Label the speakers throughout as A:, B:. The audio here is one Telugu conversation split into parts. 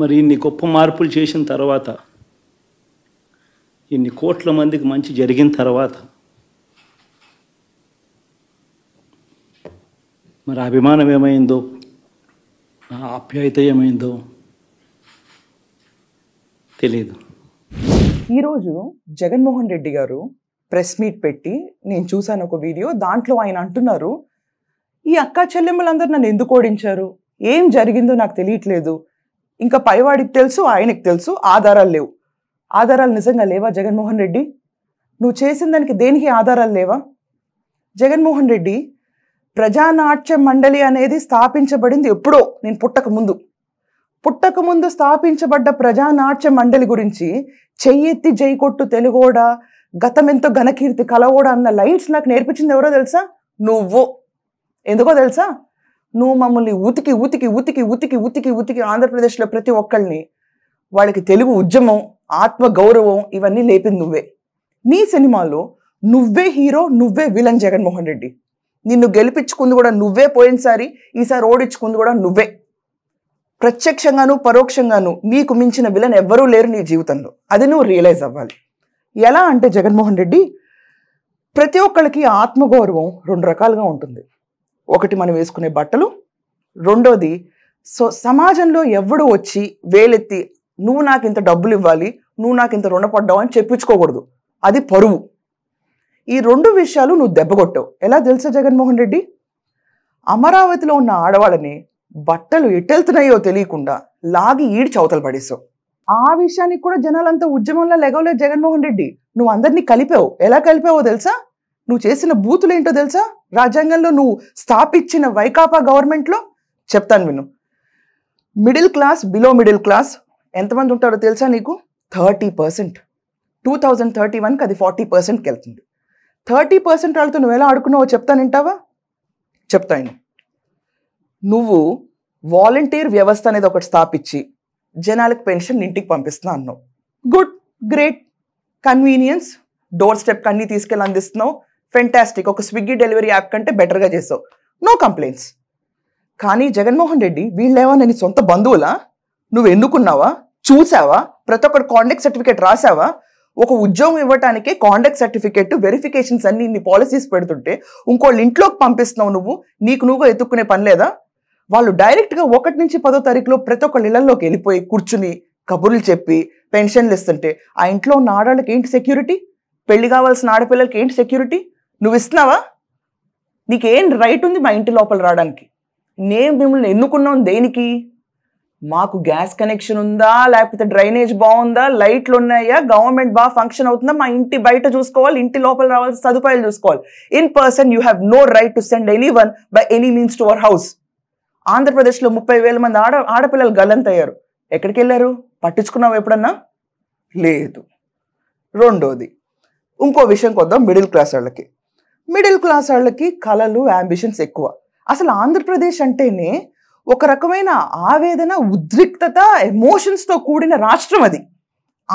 A: మరి ఇన్ని గొప్ప మార్పులు చేసిన తర్వాత ఇన్ని కోట్ల మందికి మంచి జరిగిన తర్వాత మరి అభిమానం ఏమైందో నా ఆప్యాయత ఏమైందో తెలియదు ఈరోజు జగన్మోహన్ రెడ్డి గారు ప్రెస్ మీట్ పెట్టి నేను చూశాను ఒక వీడియో దాంట్లో ఆయన అంటున్నారు ఈ అక్కా చెల్లెమ్మలందరూ నన్ను ఎందుకు ఓడించారు ఏం జరిగిందో నాకు తెలియట్లేదు ఇంకా పైవాడికి తెలుసు ఆయనకి తెలుసు ఆధారాలు లేవు ఆధారాలు నిజంగా లేవా జగన్మోహన్ రెడ్డి నువ్వు చేసిన దానికి దేనికి ఆధారాలు లేవా జగన్మోహన్ రెడ్డి ప్రజానాట్య మండలి అనేది స్థాపించబడింది ఎప్పుడో నేను పుట్టక ముందు పుట్టక ముందు స్థాపించబడ్డ ప్రజానాట్య మండలి గురించి చెయ్యెత్తి జై కొట్టు తెలుగోడా ఎంతో ఘనకీర్తి కలవోడా అన్న లైన్స్ నాకు నేర్పించింది ఎవరో తెలుసా నువ్వు ఎందుకో తెలుసా నువ్వు మమ్మల్ని ఉతికి ఉతికి ఉతికి ఉతికి ఉతికి ఉతికి ఆంధ్రప్రదేశ్లో ప్రతి ఒక్కళ్ళని వాళ్ళకి తెలుగు ఉద్యమం ఆత్మ గౌరవం ఇవన్నీ లేపింది నువ్వే నీ సినిమాలో నువ్వే హీరో నువ్వే విలన్ జగన్మోహన్ రెడ్డి నిన్ను గెలిపించుకుంది కూడా నువ్వే పోయినసారి ఈసారి ఓడించుకుంది కూడా నువ్వే ప్రత్యక్షంగాను పరోక్షంగాను నీకు మించిన విలన్ ఎవ్వరూ లేరు నీ జీవితంలో అది నువ్వు రియలైజ్ అవ్వాలి ఎలా అంటే జగన్మోహన్ రెడ్డి ప్రతి ఒక్కళ్ళకి ఆత్మగౌరవం రెండు రకాలుగా ఉంటుంది ఒకటి మనం వేసుకునే బట్టలు రెండోది సో సమాజంలో ఎవడు వచ్చి వేలెత్తి నువ్వు నాకు ఇంత డబ్బులు ఇవ్వాలి నువ్వు నాకు ఇంత రుణపడ్డావు అని చెప్పించుకోకూడదు అది పరువు ఈ రెండు విషయాలు నువ్వు దెబ్బగొట్టావు ఎలా తెలుసా జగన్మోహన్ రెడ్డి అమరావతిలో ఉన్న ఆడవాళ్ళని బట్టలు ఎట్టెళ్తున్నాయో తెలియకుండా లాగి ఈడి చవతలు పడేసావు ఆ విషయానికి కూడా జనాలంతా ఉద్యమంలో లెగవలేదు జగన్మోహన్ రెడ్డి నువ్వు అందరినీ కలిపావు ఎలా కలిపావో తెలుసా నువ్వు చేసిన బూతులు ఏంటో తెలుసా రాజ్యాంగంలో నువ్వు స్థాపించిన వైకాపా గవర్నమెంట్లో చెప్తాను విను middle class below middle class ఎంతమంది ఉంటారో తెలుసా నీకు thirty percent two thousand thirty వన్కి అది ఫార్టీ పర్సెంట్కి వెళ్తుంది థర్టీ పర్సెంట్ వాళ్ళతో నువ్వు ఎలా ఆడుకున్నావో చెప్తాను వింటావా చెప్తాను నువ్వు వాలంటీర్ వ్యవస్థ అనేది ఒకటి స్థాపించి జనాలకు పెన్షన్ ఇంటికి పంపిస్తున్నా అన్నావు good great convenience door step అన్నీ తీసుకెళ్ళి అందిస్తున్నావు ఫెంటాస్టిక్ ఒక స్విగ్గీ డెలివరీ యాప్ కంటే బెటర్గా చేసావు నో కంప్లైంట్స్ కానీ జగన్మోహన్ రెడ్డి వీళ్ళేవా నేను సొంత బంధువులా నువ్వు ఎన్నుకున్నావా చూసావా ప్రతి ఒక్కరు కాండక్ట్ సర్టిఫికేట్ రాసావా ఒక ఉద్యోగం ఇవ్వటానికే కాండక్ట్ సర్టిఫికేట్ వెరిఫికేషన్స్ అన్ని ఇన్ని పాలసీస్ పెడుతుంటే ఇంకోళ్ళు ఇంట్లోకి పంపిస్తున్నావు నువ్వు నీకు నువ్వు ఎత్తుక్కునే పని లేదా వాళ్ళు డైరెక్ట్గా ఒకటి నుంచి పదో తారీఖులో ప్రతి ఒక్కళ్ళ ఇళ్లలోకి వెళ్ళిపోయి కూర్చుని కబుర్లు చెప్పి పెన్షన్లు ఇస్తుంటే ఆ ఇంట్లో ఉన్న ఆడవాళ్ళకి ఏంటి సెక్యూరిటీ పెళ్లి కావాల్సిన ఆడపిల్లలకి ఏంటి సెక్యూరిటీ నువ్వు ఇస్తున్నావా నీకేం రైట్ ఉంది మా ఇంటి లోపల రావడానికి నేను మిమ్మల్ని ఎన్నుకున్నాం దేనికి మాకు గ్యాస్ కనెక్షన్ ఉందా లేకపోతే డ్రైనేజ్ బాగుందా లైట్లు ఉన్నాయా గవర్నమెంట్ బాగా ఫంక్షన్ అవుతుందా మా ఇంటి బయట చూసుకోవాలి ఇంటి లోపల రావాల్సిన సదుపాయాలు చూసుకోవాలి in person you have no right to send anyone by any means to our house ఆంధ్రప్రదేశ్లో ముప్పై వేల మంది ఆడ ఆడపిల్లలు గల్లంతయ్యారు ఎక్కడికి వెళ్ళారు పట్టించుకున్నావు ఎప్పుడన్నా లేదు రెండోది ఇంకో విషయం కొద్దాం మిడిల్ క్లాస్ వాళ్ళకి మిడిల్ క్లాస్ వాళ్ళకి కళలు అంబిషన్స్ ఎక్కువ అసలు ఆంధ్రప్రదేశ్ అంటేనే ఒక రకమైన ఆవేదన ఉద్రిక్తత ఎమోషన్స్తో కూడిన రాష్ట్రం అది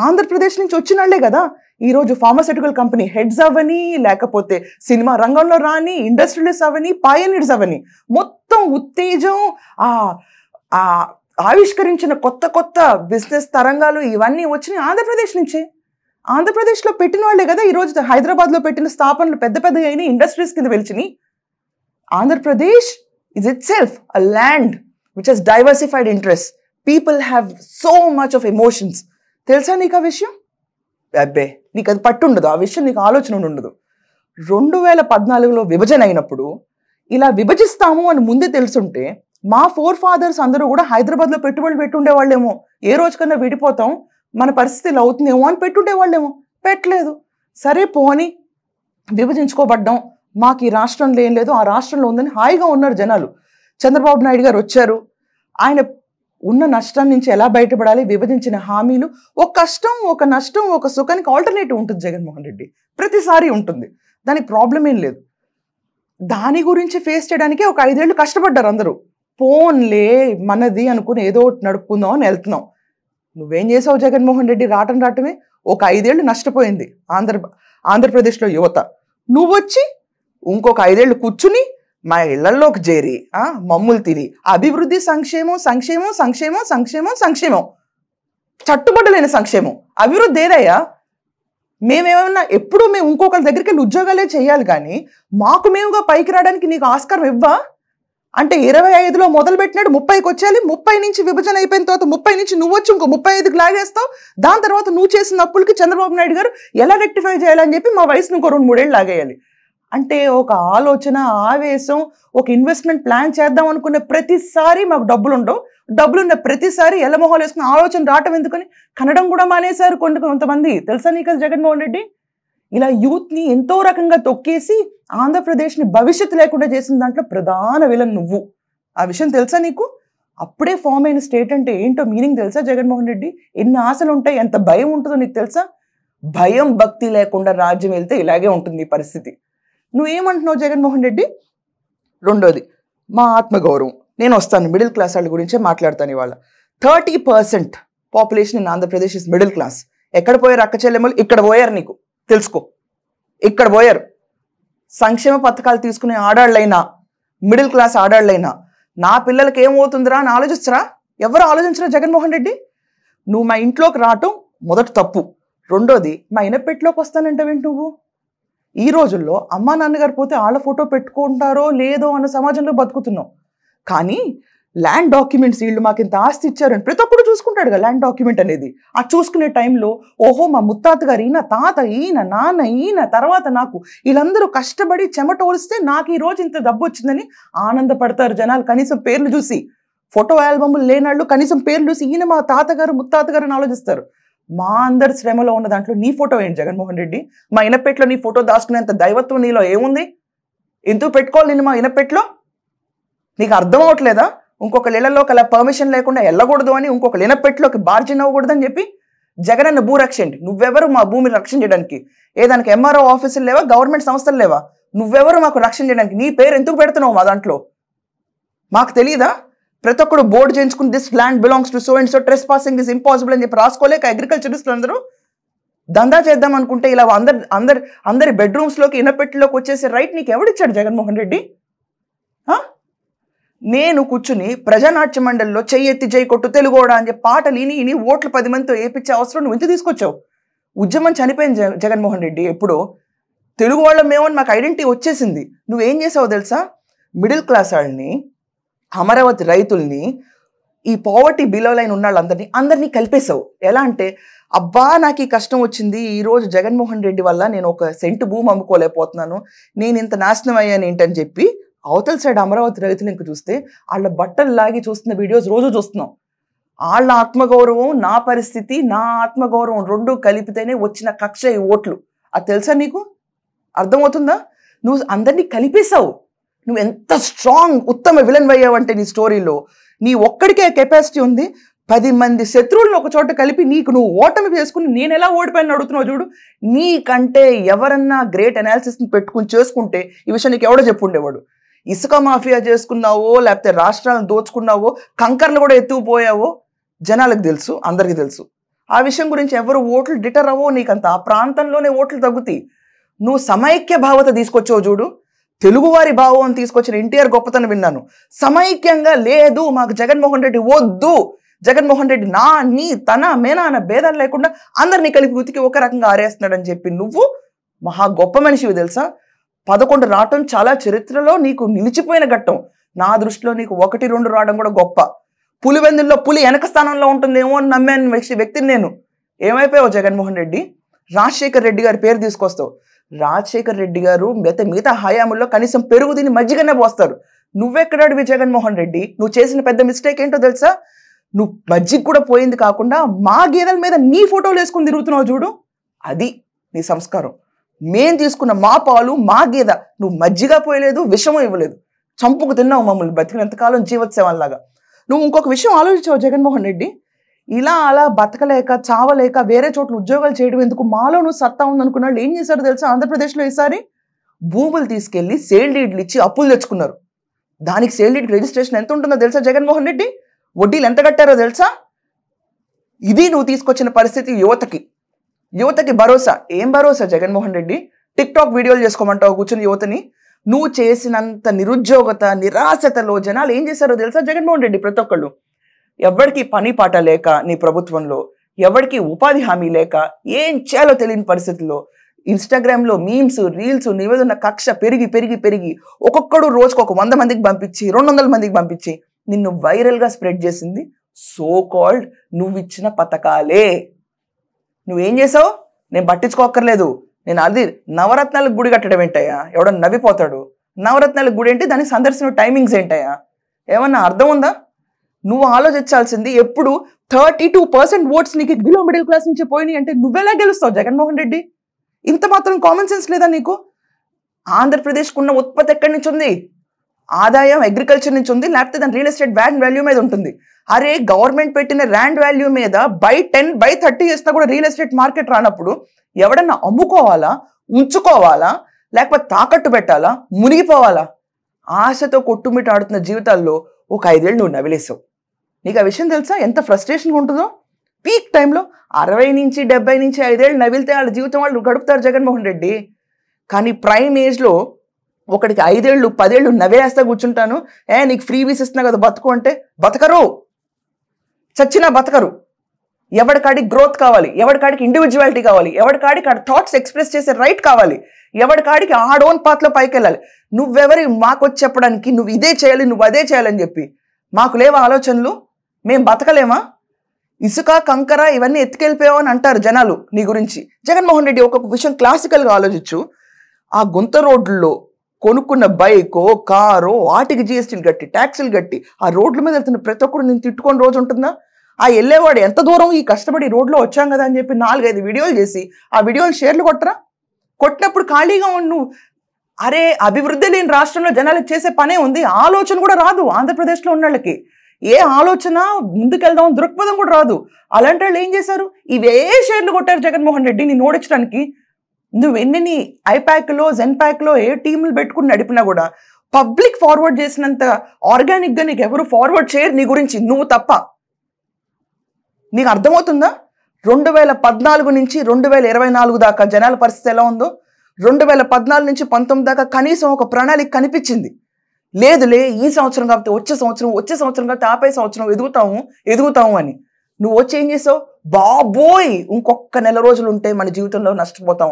A: ఆంధ్రప్రదేశ్ నుంచి వచ్చిన వాళ్ళే కదా ఈరోజు ఫార్మాసిటికల్ కంపెనీ హెడ్స్ అవని లేకపోతే సినిమా రంగంలో రాని ఇండస్ట్రియల్స్ అవని పయనిడ్స్ అవని మొత్తం ఉత్తేజం ఆవిష్కరించిన కొత్త కొత్త బిజినెస్ తరంగాలు ఇవన్నీ వచ్చినాయి ఆంధ్రప్రదేశ్ నుంచే ఆంధ్రప్రదేశ్లో పెట్టిన వాళ్ళే కదా ఈరోజు హైదరాబాద్లో పెట్టిన స్థాపనలు పెద్ద పెద్ద అయిన ఇండస్ట్రీస్ కింద వెలిచినాయి Andhra Pradesh is itself a land which has diversified interest people have so much of emotions తెలుసా నీకు ఆ విషయం అబ్బే నీకు అది పట్టు ఉండదు ఆ విషయం నీకు ఆలోచన ఉండదు రెండు వేల పద్నాలుగులో విభజన అయినప్పుడు ఇలా విభజిస్తాము అని ముందే తెలుసుంటే మా ఫోర్ ఫాదర్స్ అందరూ కూడా హైదరాబాద్లో పెట్టుబడులు పెట్టుండే వాళ్ళేమో ఏ రోజుకన్నా విడిపోతాం మన పరిస్థితులు అవుతుందేమో అని పెట్టుంటే వాళ్ళేమో పెట్టలేదు సరే పోని విభజించుకోబడ్డం మాకు ఈ రాష్ట్రంలో ఏం లేదు ఆ రాష్ట్రంలో ఉందని హాయిగా ఉన్నారు జనాలు చంద్రబాబు నాయుడు గారు వచ్చారు ఆయన ఉన్న నష్టం నుంచి ఎలా బయటపడాలి విభజించిన హామీలు ఒక కష్టం ఒక నష్టం ఒక సుఖానికి ఆల్టర్నేటివ్ ఉంటుంది జగన్మోహన్ రెడ్డి ప్రతిసారి ఉంటుంది దానికి ప్రాబ్లం ఏం లేదు దాని గురించి ఫేస్ చేయడానికే ఒక ఐదేళ్ళు కష్టపడ్డారు అందరూ పోన్లే మనది అనుకుని ఏదో నడుపుకుందాం అని వెళ్తున్నాం నువ్వేం చేసావు జగన్మోహన్ రెడ్డి రాటం రాటమే ఒక ఐదేళ్లు నష్టపోయింది ఆంధ్ర ఆంధ్రప్రదేశ్లో యువత నువ్వు వచ్చి ఇంకొక ఐదేళ్లు కూర్చుని మా ఇళ్లలోకి చేరి మమ్ములు తిరిగి అభివృద్ధి సంక్షేమం సంక్షేమం సంక్షేమం సంక్షేమం సంక్షేమం చట్టుబడ్డలేని సంక్షేమం అభివృద్ధి ఏదయ్యా మేమేమన్నా ఎప్పుడూ మేము ఇంకొకరి దగ్గరికి వెళ్ళి ఉద్యోగాలే చేయాలి కానీ మాకు మేముగా పైకి రావడానికి నీకు ఆస్కారం ఇవ్వా అంటే ఇరవై ఐదులో మొదలు పెట్టినాడు ముప్పైకి వచ్చేయాలి ముప్పై నుంచి విభజన అయిపోయిన తర్వాత ముప్పై నుంచి నువ్వు వచ్చి ఇంకో ముప్పై ఐదుకి లాగేస్తావు దాని తర్వాత నువ్వు చేసిన అప్పులకి చంద్రబాబు నాయుడు గారు ఎలా రెక్టిఫై చేయాలని చెప్పి మా వయసును ఒక రెండు మూడేళ్ళు లాగేయాలి అంటే ఒక ఆలోచన ఆవేశం ఒక ఇన్వెస్ట్మెంట్ ప్లాన్ చేద్దాం అనుకునే ప్రతిసారి మాకు డబ్బులు ఉండవు డబ్బులున్న ప్రతిసారి ఎల్లమొహాలు వేసుకున్న ఆలోచన రావటం ఎందుకని కనడం కూడా మానేశారు కొన్ని కొంతమంది తెలుసా నీకు జగన్మోహన్ రెడ్డి ఇలా యూత్ని ఎంతో రకంగా తొక్కేసి ఆంధ్రప్రదేశ్ని భవిష్యత్తు లేకుండా చేసిన దాంట్లో ప్రధాన విలన్ నువ్వు ఆ విషయం తెలుసా నీకు అప్పుడే ఫామ్ అయిన స్టేట్ అంటే ఏంటో మీనింగ్ తెలుసా జగన్మోహన్ రెడ్డి ఎన్ని ఆశలు ఉంటాయి ఎంత భయం ఉంటుందో నీకు తెలుసా భయం భక్తి లేకుండా రాజ్యం వెళ్తే ఇలాగే ఉంటుంది పరిస్థితి నువ్వేమంటున్నావు జగన్మోహన్ రెడ్డి రెండోది మా ఆత్మగౌరవం నేను వస్తాను మిడిల్ క్లాస్ వాళ్ళ గురించే మాట్లాడతాను ఇవాళ thirty percent population in Andhra Pradesh is middle class ఎక్కడ పోయారు అక్క చెల్లెమ్మలు ఇక్కడ పోయారు నీకు తెలుసుకో ఇక్కడ పోయారు సంక్షేమ పథకాలు తీసుకునే ఆడాళ్ళైనా మిడిల్ క్లాస్ ఆడాళ్ళైనా నా పిల్లలకి ఏమవుతుందిరా అని ఆలోచిస్తారా ఎవరు ఆలోచించరా జగన్మోహన్ రెడ్డి నువ్వు మా ఇంట్లోకి రావటం మొదటి తప్పు రెండోది మా ఇనపెట్లోకి వస్తానంటావేంటి నువ్వు ఈ రోజుల్లో అమ్మా నాన్నగారు పోతే వాళ్ళ ఫోటో పెట్టుకుంటారో లేదో అన్న సమాజంలో బతుకుతున్నావు కానీ ల్యాండ్ డాక్యుమెంట్స్ వీళ్ళు మాకు ఇంత ఆస్తి ఇచ్చారని ప్రతి ఒక్కరు చూసుకుంటాడు కదా ల్యాండ్ డాక్యుమెంట్ అనేది ఆ చూసుకునే టైంలో ఓహో మా ముత్తాత గారు ఈయన తాత ఈయన నాన్న ఈయన తర్వాత నాకు వీళ్ళందరూ కష్టపడి చెమట ఒలిస్తే నాకు ఈ రోజు ఇంత డబ్బు వచ్చిందని ఆనందపడతారు జనాలు కనీసం పేర్లు చూసి ఫోటో ఆల్బమ్లు లేనాళ్ళు కనీసం పేర్లు చూసి ఈయన మా తాతగారు ముత్తాత అని ఆలోచిస్తారు మా అందరి శ్రమలో ఉన్న దాంట్లో నీ ఫోటో ఏంటి జగన్మోహన్ రెడ్డి మా ఇనపెట్లో నీ ఫోటో దాచుకునేంత దైవత్వం నీలో ఏముంది ఎందుకు పెట్టుకోవాలి నేను మా ఇనపెట్లో నీకు అర్థం అవ్వట్లేదా ఇంకొక ఇళ్లలోకి అలా పర్మిషన్ లేకుండా వెళ్ళకూడదు అని ఇంకొక ఇనపెట్లోకి బార్జిన్ అని చెప్పి జగన్ అన్న భూ రక్ష ఏంటి నువ్వెవరు మా భూమిని రక్షణ చేయడానికి ఏదానికి ఎంఆర్ఓ ఆఫీసులు లేవా గవర్నమెంట్ సంస్థలు లేవా నువ్వెవరు మాకు రక్షణ చేయడానికి నీ పేరు ఎందుకు పెడుతున్నావు మా దాంట్లో మాకు తెలియదా ప్రతి ఒక్కడు బోర్డు చేయించుకుని this land belongs to so and so trespassing is impossible అని చెప్పి రాసుకోలేక అగ్రికల్చరిస్టులు అందరూ దందా చేద్దాం అనుకుంటే ఇలా అందరి అందరి అందరి బెడ్రూమ్స్లోకి ఇనపెట్టిలోకి వచ్చేసే రైట్ నీకు ఎవడిచ్చాడు జగన్మోహన్ రెడ్డి నేను కూర్చుని ప్రజానాట్య మండలిలో చెయ్యెత్తి చేయి కొట్టు తెలుగోడా అని పాట పాటలు ఇని ఓట్లు పది మందితో ఏపించే అవసరం నువ్వు ఎంత తీసుకొచ్చావు ఉద్యమం చనిపోయింది జగన్మోహన్ రెడ్డి ఎప్పుడో తెలుగు వాళ్ళమేమో అని మాకు ఐడెంటిటీ వచ్చేసింది నువ్వేం చేసావు తెలుసా మిడిల్ క్లాస్ వాళ్ళని అమరావతి రైతుల్ని ఈ పోవర్టీ బిలో లైన్ ఉన్న వాళ్ళందరినీ అందరినీ కలిపేశావు ఎలా అంటే అబ్బా నాకు ఈ కష్టం వచ్చింది ఈరోజు జగన్మోహన్ రెడ్డి వల్ల నేను ఒక సెంటు భూమి అమ్ముకోలేకపోతున్నాను నేను ఇంత నాశనం అయ్యాను ఏంటని చెప్పి అవతల సైడ్ అమరావతి రైతులు ఇంక చూస్తే వాళ్ళ బట్టలు లాగి చూస్తున్న వీడియోస్ రోజు చూస్తున్నాం వాళ్ళ ఆత్మగౌరవం నా పరిస్థితి నా ఆత్మగౌరవం రెండు కలిపితేనే వచ్చిన కక్ష ఈ ఓట్లు అది తెలుసా నీకు అర్థమవుతుందా నువ్వు అందరినీ కలిపేశావు నువ్వు ఎంత స్ట్రాంగ్ ఉత్తమ విలన్ అయ్యావంటే నీ స్టోరీలో నీ ఒక్కడికే కెపాసిటీ ఉంది పది మంది శత్రువులను ఒక చోట కలిపి నీకు నువ్వు ఓటమి చేసుకుని నేను ఎలా ఓడిపోయిన అడుగుతున్నావు చూడు నీకంటే ఎవరన్నా గ్రేట్ అనాలిసిస్ని పెట్టుకుని చేసుకుంటే ఈ విషయం నీకు ఎవడో చెప్పుండేవాడు ఇసుక మాఫియా చేసుకున్నావో లేకపోతే రాష్ట్రాలను దోచుకున్నావో కంకర్లు కూడా ఎత్తుకుపోయావో జనాలకు తెలుసు అందరికీ తెలుసు ఆ విషయం గురించి ఎవరు ఓట్లు డిటర్ అవ్వో నీకంత ఆ ప్రాంతంలోనే ఓట్లు తగ్గుతాయి నువ్వు సమైక్య భావత తీసుకొచ్చావు చూడు తెలుగువారి భావం తీసుకొచ్చిన ఎన్టీఆర్ గొప్పతనం విన్నాను సమైక్యంగా లేదు మాకు జగన్మోహన్ రెడ్డి వద్దు జగన్మోహన్ రెడ్డి నా నీ తన మేనా అన్న భేదాలు లేకుండా అందరినీ కలిపి ఉతికి ఒక రకంగా ఆరేస్తున్నాడని చెప్పి నువ్వు మహా గొప్ప మనిషివి తెలుసా పదకొండు రావటం చాలా చరిత్రలో నీకు నిలిచిపోయిన ఘట్టం నా దృష్టిలో నీకు ఒకటి రెండు రావడం కూడా గొప్ప పులివెందుల్లో పులి వెనక స్థానంలో ఉంటుందేమో అని నమ్మాను వ్యక్తిని నేను ఏమైపోయావు జగన్మోహన్ రెడ్డి రాజశేఖర్ రెడ్డి గారి పేరు తీసుకొస్తావు రాజశేఖర్ రెడ్డి గారు మిగతా మిగతా హయాముల్లో కనీసం పెరుగు తిని మజ్జిగనే పోస్తారు నువ్వెక్కడాడివి జగన్మోహన్ రెడ్డి నువ్వు చేసిన పెద్ద మిస్టేక్ ఏంటో తెలుసా నువ్వు మజ్జిగ కూడా పోయింది కాకుండా మా గేదెల మీద నీ ఫోటోలు వేసుకుని తిరుగుతున్నావు చూడు అది నీ సంస్కారం మేం తీసుకున్న మా పాలు మా గీద నువ్వు మజ్జిగ పోయలేదు విషము ఇవ్వలేదు చంపుకు తిన్నావు మమ్మల్ని బతికినంతకాలం జీవత్సవాల్లాగా నువ్వు ఇంకొక విషయం ఆలోచించావు జగన్మోహన్ రెడ్డి ఇలా అలా బతకలేక చావలేక వేరే చోట్ల ఉద్యోగాలు చేయడం ఎందుకు మాలో నువ్వు సత్తా ఉందనుకున్న వాళ్ళు ఏం చేశారు తెలుసా ఆంధ్రప్రదేశ్లో ఈసారి భూములు తీసుకెళ్లి సేల్ డీడ్లు ఇచ్చి అప్పులు తెచ్చుకున్నారు దానికి సేల్ డీడ్ రిజిస్ట్రేషన్ ఎంత ఉంటుందో తెలుసా జగన్మోహన్ రెడ్డి వడ్డీలు ఎంత కట్టారో తెలుసా ఇది నువ్వు తీసుకొచ్చిన పరిస్థితి యువతకి యువతకి భరోసా ఏం భరోసా జగన్మోహన్ రెడ్డి టిక్ టాక్ వీడియోలు చేసుకోమంటావు కూర్చుని యువతని నువ్వు చేసినంత నిరుద్యోగత నిరాశతలో జనాలు ఏం చేశారో తెలుసా జగన్మోహన్ రెడ్డి ప్రతి ఒక్కళ్ళు ఎవరికి పని పాట లేక నీ ప్రభుత్వంలో ఎవరికి ఉపాధి హామీ లేక ఏం చేయాలో తెలియని పరిస్థితుల్లో ఇన్స్టాగ్రామ్లో మీమ్స్ రీల్స్ నివేదన కక్ష పెరిగి పెరిగి పెరిగి ఒక్కొక్కడు రోజుకు ఒక వంద మందికి పంపించి రెండు వందల మందికి పంపించి నిన్ను వైరల్గా స్ప్రెడ్ చేసింది సో కాల్డ్ నువ్విచ్చిన పథకాలే నువ్వేం చేసావు నేను పట్టించుకోక్కర్లేదు నేను అది నవరత్నాలకు గుడి కట్టడం ఏంటయ్యా ఎవడో నవ్విపోతాడు నవరత్నాలకు గుడి ఏంటి దానికి సందర్శన టైమింగ్స్ ఏంటయ్యా ఏమన్నా అర్థం ఉందా నువ్వు ఆలోచించాల్సింది ఎప్పుడు థర్టీ టూ పర్సెంట్ ఓట్స్ నీకు బిలో మిడిల్ క్లాస్ నుంచి పోయినాయి అంటే నువ్వెలా గెలుస్తావు జగన్మోహన్ రెడ్డి ఇంత మాత్రం కామన్ సెన్స్ లేదా నీకు ఆంధ్రప్రదేశ్కు ఉన్న ఉత్పత్తి ఎక్కడి నుంచి ఉంది ఆదాయం అగ్రికల్చర్ నుంచి ఉంది లేకపోతే దాని రియల్ ఎస్టేట్ బ్యాంక్ వాల్యూ మీద ఉంటుంది అరే గవర్నమెంట్ పెట్టిన ర్యాండ్ వాల్యూ మీద బై టెన్ బై థర్టీ చేసినా కూడా రియల్ ఎస్టేట్ మార్కెట్ రానప్పుడు ఎవడన్నా అమ్ముకోవాలా ఉంచుకోవాలా లేకపోతే తాకట్టు పెట్టాలా మునిగిపోవాలా ఆశతో కొట్టుమిటాడుతున్న జీవితాల్లో ఒక ఐదేళ్ళు నువ్వు నవిలేసావు నీకు ఆ విషయం తెలుసా ఎంత ఫ్రస్ట్రేషన్గా ఉంటుందో పీక్ టైంలో అరవై నుంచి డెబ్బై నుంచి ఐదేళ్ళు నవ్విలితే వాళ్ళ జీవితం వాళ్ళు గడుపుతారు జగన్మోహన్ రెడ్డి కానీ ప్రైమ్ ఏజ్లో ఒకటికి ఐదేళ్ళు పదేళ్ళు నవ్వేస్తా కూర్చుంటాను ఏ నీకు ఫ్రీ వీస్ ఇస్తున్నా కదా బతుకు అంటే బతకరు చచ్చినా బతకరు ఎవడికాడికి గ్రోత్ కావాలి ఎవడికాడికి ఇండివిజువాలిటీ కావాలి ఎవడికాడికి ఆ థాట్స్ ఎక్స్ప్రెస్ చేసే రైట్ కావాలి ఎవడికాడికి ఆ ఓన్ పాత్లో పైకి వెళ్ళాలి నువ్వెవరి మాకొచ్చి చెప్పడానికి నువ్వు ఇదే చేయాలి నువ్వు అదే చేయాలని చెప్పి మాకు లేవా ఆలోచనలు మేము బతకలేమా ఇసుక కంకర ఇవన్నీ ఎత్తుకెళ్ళిపోయావు అని అంటారు జనాలు నీ గురించి జగన్మోహన్ రెడ్డి ఒక్కొక్క విషయం క్లాసికల్గా ఆలోచించు ఆ గుంత రోడ్లలో కొనుక్కున్న బైకో కారో వాటికి జిఎస్టీలు కట్టి ట్యాక్సీలు కట్టి ఆ రోడ్ల మీద వెళ్తున్న ప్రతి ఒక్కరు నేను తిట్టుకొని రోజు ఉంటుందా ఆ వెళ్ళేవాడు ఎంత దూరం ఈ కష్టపడి రోడ్లో వచ్చాం కదా అని చెప్పి నాలుగైదు వీడియోలు చేసి ఆ వీడియోలు షేర్లు కొట్టరా కొట్టినప్పుడు ఖాళీగా నువ్వు అరే అభివృద్ధి లేని రాష్ట్రంలో జనాలు చేసే పనే ఉంది ఆలోచన కూడా రాదు ఆంధ్రప్రదేశ్లో ఉన్న వాళ్ళకి ఏ ఆలోచన ముందుకెళ్దాం దృక్పథం కూడా రాదు అలాంటి వాళ్ళు ఏం చేశారు ఇవే షేర్లు కొట్టారు జగన్మోహన్ రెడ్డిని నోడించడానికి నువ్వు ఎన్నెన్ని ఐప్యాక్లో జెన్ ప్యాక్లో ఏ టీంలు పెట్టుకుని నడిపినా కూడా పబ్లిక్ ఫార్వర్డ్ చేసినంత ఆర్గానిక్గా నీకు ఎవరు ఫార్వర్డ్ చేయరు నీ గురించి నువ్వు తప్ప నీకు అర్థమవుతుందా రెండు వేల పద్నాలుగు నుంచి రెండు వేల ఇరవై నాలుగు దాకా జనాల పరిస్థితి ఎలా ఉందో రెండు వేల పద్నాలుగు నుంచి పంతొమ్మిది దాకా కనీసం ఒక ప్రణాళిక కనిపించింది లేదులే ఈ సంవత్సరం కాబట్టి వచ్చే సంవత్సరం వచ్చే సంవత్సరం కాబట్టి ఆపై సంవత్సరం ఎదుగుతాము ఎదుగుతాము అని నువ్వు వచ్చి ఏం చేసావు బాబోయ్ ఇంకొక నెల రోజులు ఉంటే మన జీవితంలో నష్టపోతాం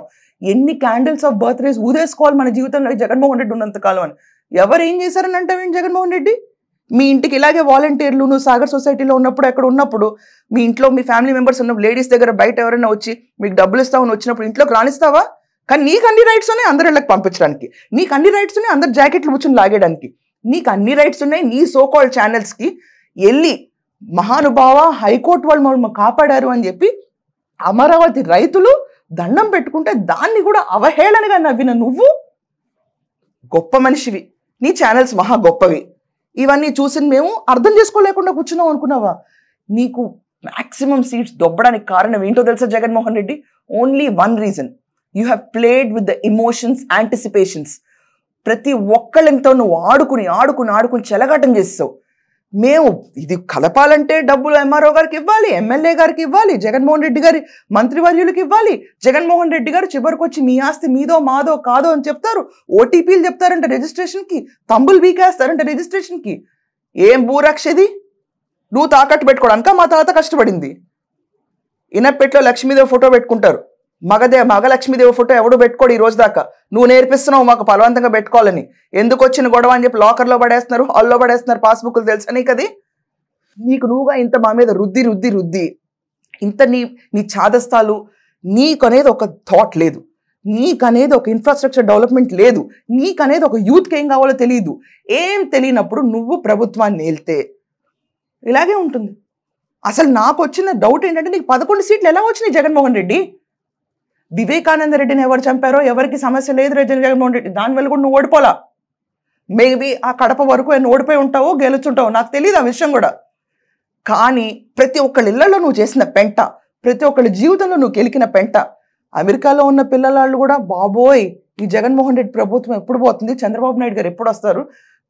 A: ఎన్ని క్యాండిల్స్ ఆఫ్ బర్త్డేస్ ఊదేసుకోవాలి మన జీవితంలో జగన్మోహన్ రెడ్డి కాలం అని ఎవరు ఏం చేశారని అంటే జగన్మోహన్ రెడ్డి మీ ఇంటికి ఇలాగే వాలంటీర్లు నువ్వు సాగర్ సొసైటీలో ఉన్నప్పుడు ఎక్కడ ఉన్నప్పుడు మీ ఇంట్లో మీ ఫ్యామిలీ మెంబర్స్ ఉన్నప్పుడు లేడీస్ దగ్గర బయట ఎవరైనా వచ్చి మీకు డబ్బులు ఇస్తామని వచ్చినప్పుడు ఇంట్లోకి రాణిస్తావా కానీ నీకు అన్ని రైట్స్ ఉన్నాయి అందరు ఇళ్ళకి పంపించడానికి నీకు అన్ని రైట్స్ ఉన్నాయి అందరు జాకెట్లు కూర్చొని లాగేయడానికి నీకు అన్ని రైట్స్ ఉన్నాయి నీ సో కాల్ ఛానల్స్కి వెళ్ళి మహానుభావ హైకోర్టు వాళ్ళు మమ్మల్ని కాపాడారు అని చెప్పి అమరావతి రైతులు దండం పెట్టుకుంటే దాన్ని కూడా అవహేళనగా నవ్విన నువ్వు గొప్ప మనిషివి నీ ఛానల్స్ మహా గొప్పవి ఇవన్నీ చూసి మేము అర్థం చేసుకోలేకుండా కూర్చున్నాం అనుకున్నావా నీకు మ్యాక్సిమం సీట్స్ దొబ్బడానికి కారణం ఏంటో తెలుసా Jaganmohan Reddy only one reason you have played with the emotions anticipations ప్రతి ఒక్కళ్ళంతో నువ్వు ఆడుకుని ఆడుకుని ఆడుకుని చెలగాటం చేస్తావు మేము ఇది కలపాలంటే డబ్బులు ఎంఆర్ఓ గారికి ఇవ్వాలి ఎమ్మెల్యే గారికి ఇవ్వాలి జగన్మోహన్ రెడ్డి గారి మంత్రివర్యులకు ఇవ్వాలి జగన్మోహన్ రెడ్డి గారు చివరికి వచ్చి మీ ఆస్తి మీదో మాదో కాదో అని చెప్తారు ఓటీపీలు చెప్తారంటే రిజిస్ట్రేషన్కి తంబులు బీకేస్తారంటే రిజిస్ట్రేషన్కి ఏం బూరక్షది నువ్వు తాకట్టు పెట్టుకోవడానిక మా తాత కష్టపడింది ఇనప్పెట్లో లక్ష్మీదేవి ఫోటో పెట్టుకుంటారు మగదే మగ లక్ష్మీదేవి ఫోటో ఎవడు పెట్టుకోడు ఈ రోజు దాకా నువ్వు నేర్పిస్తున్నావు మాకు బలవంతంగా పెట్టుకోవాలని ఎందుకు వచ్చిన గొడవ అని చెప్పి లాకర్లో పడేస్తున్నారు హాల్లో పడేస్తున్నారు పాస్బుక్లు తెలుసు నీకు నీకు నువ్వుగా ఇంత మా మీద రుద్ది రుద్ది రుద్ది ఇంత నీ నీ నీకు నీకనేది ఒక థాట్ లేదు నీకనేది ఒక ఇన్ఫ్రాస్ట్రక్చర్ డెవలప్మెంట్ లేదు నీకనేది ఒక యూత్కి ఏం కావాలో తెలియదు ఏం తెలియనప్పుడు నువ్వు ప్రభుత్వాన్ని వెళ్తే ఇలాగే ఉంటుంది అసలు నాకు వచ్చిన డౌట్ ఏంటంటే నీకు పదకొండు సీట్లు ఎలా వచ్చినాయి జగన్మోహన్ రెడ్డి వివేకానంద రెడ్డిని ఎవరు చంపారో ఎవరికి సమస్య లేదు రెడ్డి జగన్మోహన్ రెడ్డి దానివల్ల కూడా నువ్వు ఓడిపోలా మేబీ ఆ కడప వరకు ఆయన ఓడిపోయి ఉంటావు గెలుచుంటావు నాకు తెలియదు ఆ విషయం కూడా కానీ ప్రతి ఒక్కళ్ళ ఇళ్లలో నువ్వు చేసిన పెంట ప్రతి ఒక్కళ్ళ జీవితంలో నువ్వు గెలికిన పెంట అమెరికాలో ఉన్న పిల్లలాళ్ళు కూడా బాబోయ్ ఈ జగన్మోహన్ రెడ్డి ప్రభుత్వం ఎప్పుడు పోతుంది చంద్రబాబు నాయుడు గారు ఎప్పుడు వస్తారు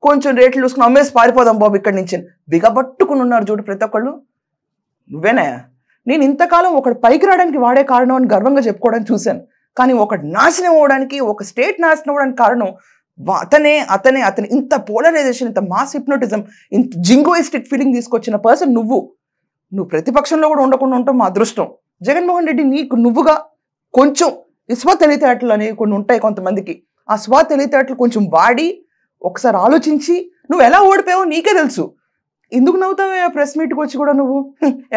A: కొంచెం రేట్లు చూసుకుని అమ్మేసి పారిపోదాం బాబు ఇక్కడి నుంచి బిగబట్టుకుని ఉన్నారు చూడు ప్రతి ఒక్కళ్ళు నువ్వేనా నేను ఇంతకాలం ఒకటి పైకి రావడానికి వాడే కారణం అని గర్వంగా చెప్పుకోవడానికి చూశాను కానీ ఒకటి నాశనం అవ్వడానికి ఒక స్టేట్ నాశనం అవ్వడానికి కారణం అతనే అతనే అతని ఇంత పోలరైజేషన్ ఇంత మాస్ హిప్నోటిజం ఇంత జింగోయిస్టిక్ ఫీలింగ్ తీసుకొచ్చిన పర్సన్ నువ్వు నువ్వు ప్రతిపక్షంలో కూడా ఉండకుండా ఉంటాం మా అదృష్టం జగన్మోహన్ రెడ్డి నీకు నువ్వుగా కొంచెం స్వ తెలివితేటలు అనేవి కొన్ని ఉంటాయి కొంతమందికి ఆ స్వ తెలివితేటలు కొంచెం వాడి ఒకసారి ఆలోచించి నువ్వు ఎలా ఓడిపోయావో నీకే తెలుసు ఎందుకు నవ్వుతావే ప్రెస్ మీట్కి వచ్చి కూడా నువ్వు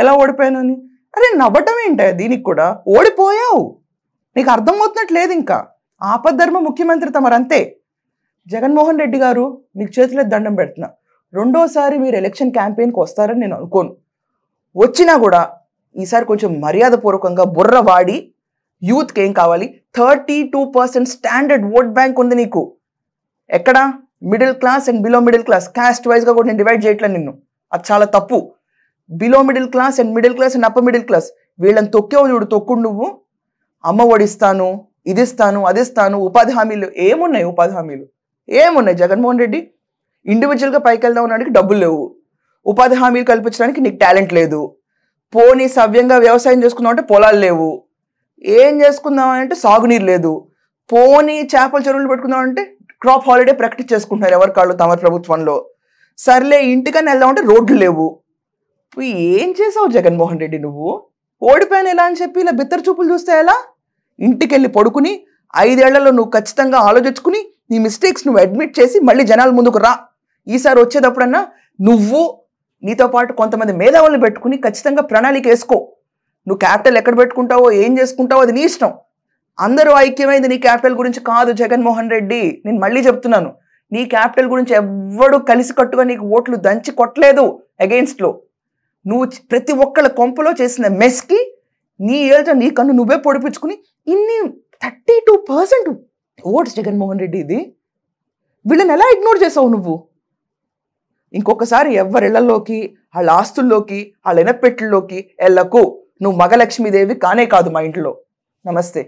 A: ఎలా ఓడిపోయావు అని అరే నవ్వటం ఏంటి దీనికి కూడా ఓడిపోయావు నీకు అర్థమవుతున్నట్టు లేదు ఇంకా ఆపద్ధర్మ ముఖ్యమంత్రి తమరంతే జగన్మోహన్ రెడ్డి గారు మీకు చేతిలో దండం పెడుతున్నా రెండోసారి మీరు ఎలక్షన్ క్యాంపెయిన్కి వస్తారని నేను అనుకోను వచ్చినా కూడా ఈసారి కొంచెం మర్యాదపూర్వకంగా బుర్ర వాడి యూత్కి ఏం కావాలి thirty two percent standard vote bank ఉంది నీకు ఎక్కడ middle class and below middle class caste వైజ్గా కూడా నేను డివైడ్ చేయట్లేదు నిన్ను అది చాలా తప్పు below middle class and middle class and upper middle class వీళ్ళని తొక్కేవు చూడు తొక్కుడు నువ్వు అమ్మ ఒడిస్తాను ఇది ఇస్తాను అది ఇస్తాను ఉపాధి హామీలు ఏమున్నాయి ఉపాధి హామీలు ఏమున్నాయి జగన్మోహన్ రెడ్డి ఇండివిజువల్గా పైకి వెళ్దాం అనడానికి డబ్బులు లేవు ఉపాధి హామీలు కల్పించడానికి నీకు టాలెంట్ లేదు పోనీ సవ్యంగా వ్యవసాయం చేసుకుందాం అంటే పొలాలు లేవు ఏం చేసుకుందాం అంటే సాగునీరు లేదు పోనీ చేపల చెరువులు పెట్టుకుందాం అంటే క్రాప్ హాలిడే ప్రకటించేసుకుంటున్నారు ఎవరి కాళ్ళు తమ ప్రభుత్వంలో సర్లే ఇంటికన్నా వెళ్దాం అంటే రోడ్లు లేవు నువ్వు ఏం చేసావు జగన్మోహన్ రెడ్డి నువ్వు ఓడిపోయాను ఎలా అని చెప్పి ఇలా బిత్తర చూపులు చూస్తే ఎలా ఇంటికెళ్ళి పడుకుని ఐదేళ్లలో నువ్వు ఖచ్చితంగా ఆలోచించుకుని నీ మిస్టేక్స్ నువ్వు అడ్మిట్ చేసి మళ్ళీ జనాల ముందుకు రా ఈసారి వచ్చేటప్పుడన్నా నువ్వు నీతో పాటు కొంతమంది మేధావులను పెట్టుకుని ఖచ్చితంగా ప్రణాళిక వేసుకో నువ్వు క్యాపిటల్ ఎక్కడ పెట్టుకుంటావో ఏం చేసుకుంటావో అది నీ ఇష్టం అందరూ ఐక్యమైంది నీ క్యాపిటల్ గురించి కాదు జగన్మోహన్ రెడ్డి నేను మళ్ళీ చెప్తున్నాను నీ క్యాపిటల్ గురించి ఎవ్వడు కలిసికట్టుగా నీకు ఓట్లు దంచి కొట్టలేదు అగెయిన్స్ట్లో నువ్వు ప్రతి ఒక్కళ్ళ కొంపలో చేసిన మెస్కి నీ ఏళ్ళ నీ కన్ను నువ్వే పొడిపించుకుని ఇన్ని thirty two percent votes Jaganmohan Reddy ఇది వీళ్ళని ఎలా ఇగ్నోర్ చేసావు నువ్వు ఇంకొకసారి ఎవరిళ్లలోకి వాళ్ళ ఆస్తుల్లోకి వాళ్ళ ఎనపెట్లలోకి ఎల్లకు నువ్వు మగలక్ష్మీదేవి కానే కాదు మా ఇంట్లో నమస్తే